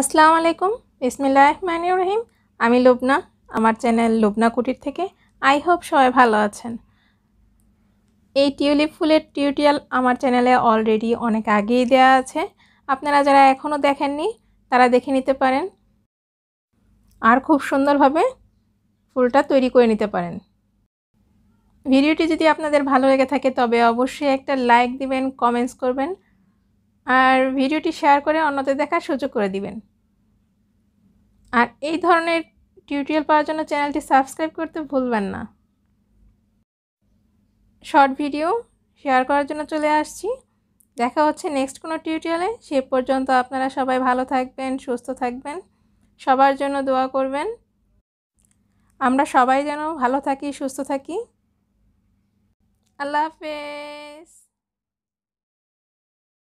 আসসালামু আলাইকুম ইসমিল্লা রহমানুর রহিম আমি লোবনা আমার চ্যানেল লোবনা কুটির থেকে আই হোপ সবাই ভালো আছেন এই টিউলিপ ফুলের টিউটোরিয়াল আমার চ্যানেলে অলরেডি অনেক আগেই দেয়া আছে আপনারা যারা এখনও দেখেননি তারা দেখে নিতে পারেন আর খুব সুন্দরভাবে ফুলটা তৈরি করে নিতে পারেন ভিডিওটি যদি আপনাদের ভালো লেগে থাকে তবে অবশ্যই একটা লাইক দিবেন কমেন্টস করবেন আর ভিডিওটি শেয়ার করে অন্যদের দেখার সুযোগ করে দিবেন আর এই ধরনের টিউটোরিয়াল পাওয়ার জন্য চ্যানেলটি সাবস্ক্রাইব করতে ভুলবেন না শর্ট ভিডিও শেয়ার করার জন্য চলে আসছি দেখা হচ্ছে নেক্সট কোনো টিউটোরিয়ালে সে পর্যন্ত আপনারা সবাই ভালো থাকবেন সুস্থ থাকবেন সবার জন্য দোয়া করবেন আমরা সবাই যেন ভালো থাকি সুস্থ থাকি আল্লাহ হাফেজ